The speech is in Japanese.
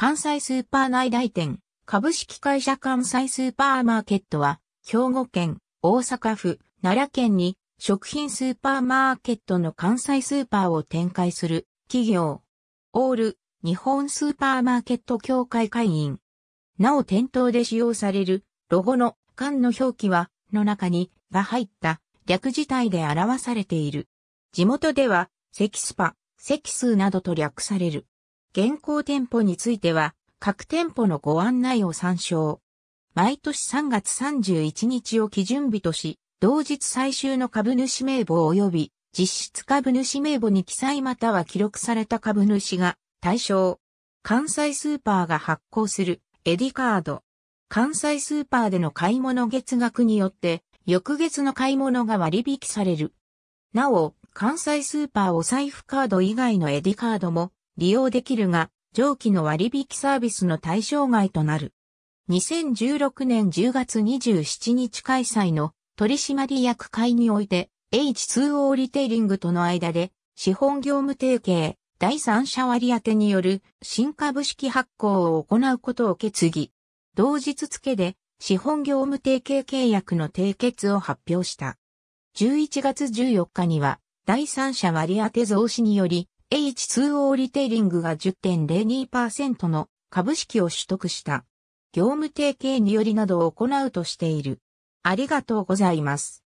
関西スーパー内大店、株式会社関西スーパーマーケットは、兵庫県、大阪府、奈良県に、食品スーパーマーケットの関西スーパーを展開する企業。オール、日本スーパーマーケット協会会員。なお店頭で使用されるロゴの缶の表記は、の中に、が入った略字体で表されている。地元では、セキスパ、セキスーなどと略される。現行店舗については、各店舗のご案内を参照。毎年3月31日を基準日とし、同日最終の株主名簿及び実質株主名簿に記載または記録された株主が対象。関西スーパーが発行するエディカード。関西スーパーでの買い物月額によって翌月の買い物が割引される。なお、関西スーパーお財布カード以外のエディカードも利用できるが、上記の割引サービスの対象外となる。2016年10月27日開催の取締役会において、H2O リテイリングとの間で、資本業務提携、第三者割当による新株式発行を行うことを決議。同日付で、資本業務提携契約の締結を発表した。11月14日には、第三者割当増資により、H2O リテイリングが10.02%の株式を取得した。業務提携によりなどを行うとしている。ありがとうございます。